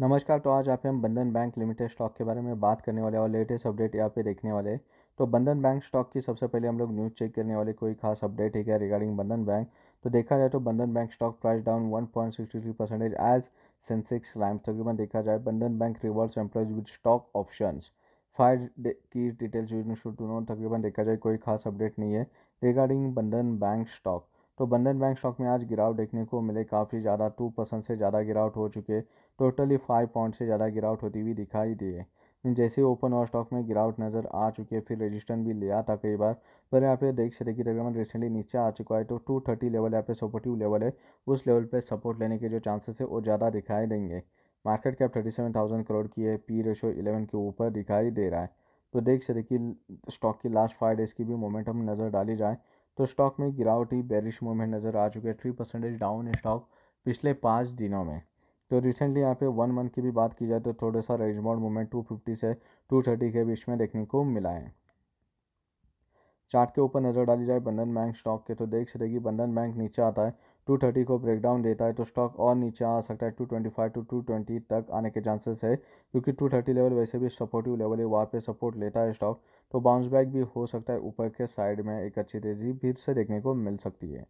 नमस्कार तो आज यहाँ पे हम बंधन बैंक लिमिटेड स्टॉक के बारे में बात करने वाले और लेटेस्ट अपडेट यहाँ पे देखने वाले तो बंधन बैंक स्टॉक की सबसे पहले हम लोग न्यूज़ चेक करने वाले कोई खास अपडेट है क्या रिगार्डिंग बंधन बैंक तो देखा जाए तो Bandhan bank stock price down three percentage as Sensex climbs तकरीबन देखा जाए Bandhan bank rewards employees with stock option five day की details you should to know तकरीबन देखा जाए कोई खास अपडेट नहीं है रिगार्डिंग बंधन बैंक स्टॉक तो बंधन बैंक स्टॉक में आज गिरावट देखने को मिले काफ़ी ज़्यादा टू परसेंट से ज़्यादा गिरावट हो चुके टोटली फाइव पॉइंट से ज़्यादा गिरावट होती हुई दिखाई दिए जैसे ओपन और स्टॉक में गिरावट नज़र आ चुकी है फिर रजिस्टर भी लिया था कई बार पर यहाँ पे देख सकते कि तकरीबन रिसेंटली नीचे आ चुका है तो टू थर्टी लेवल यहाँ पे सपोर्टिव लेवल है उस लेवल पे सपोर्ट लेने के जो चांसेस है वो ज़्यादा दिखाई देंगे market cap thirty seven thousand crore की है पी रेशो इलेवन के ऊपर दिखाई दे रहा है तो देख सकते कि स्टॉक की लास्ट फाइव डेज़ की भी मोमेंटम नज़र डाली जाए तो स्टॉक में गिरावटी बैरिश मूवमेंट नज़र आ चुके थ्री परसेंटेज डाउन स्टॉक पिछले पाँच दिनों में तो रिसेंटली यहाँ पे वन मंथ की भी बात की जाए तो थोड़ा सा रेंज बाउंड मूवमेंट फिफ्टी से टू थर्टी के बीच में देखने को मिला है चार्ट के ऊपर नज़र डाली जाए बंधन बैंक स्टॉक के तो देख सकते कि बंधन बैंक नीचे आता है 230 को ब्रेकडाउन देता है तो स्टॉक और नीचे आ सकता है 225 टू 220 तक आने के चांसेस है क्योंकि 230 लेवल वैसे भी सपोर्टिव लेवल है वहाँ पे सपोर्ट लेता है स्टॉक तो बाउंस बैक भी हो सकता है ऊपर के साइड में एक अच्छी तेज़ी फिर से देखने को मिल सकती है